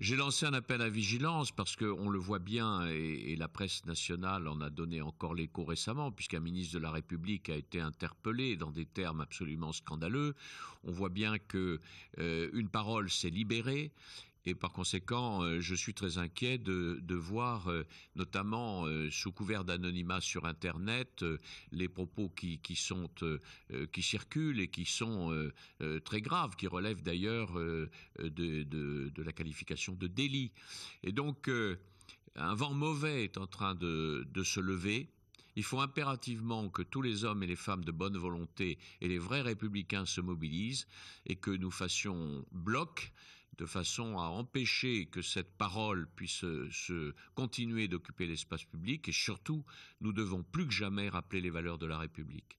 J'ai lancé un appel à vigilance parce qu'on le voit bien et, la presse nationale en a donné encore l'écho récemment puisqu'un ministre de la République a été interpellé dans des termes absolument scandaleux. On voit bien que euh, une parole s'est libérée, et par conséquent, euh, je suis très inquiet de, voir, euh, notamment euh, sous couvert d'anonymat sur Internet, les propos qui, circulent et qui sont très graves, qui relèvent d'ailleurs de, la qualification de délit. Et donc, un vent mauvais est en train de, de se lever. Il faut impérativement que tous les hommes et les femmes de bonne volonté et les vrais républicains se mobilisent et que nous fassions bloc de façon à empêcher que cette parole puisse euh, se continuer d'occuper l'espace public et surtout nous devons plus que jamais rappeler les valeurs de la République.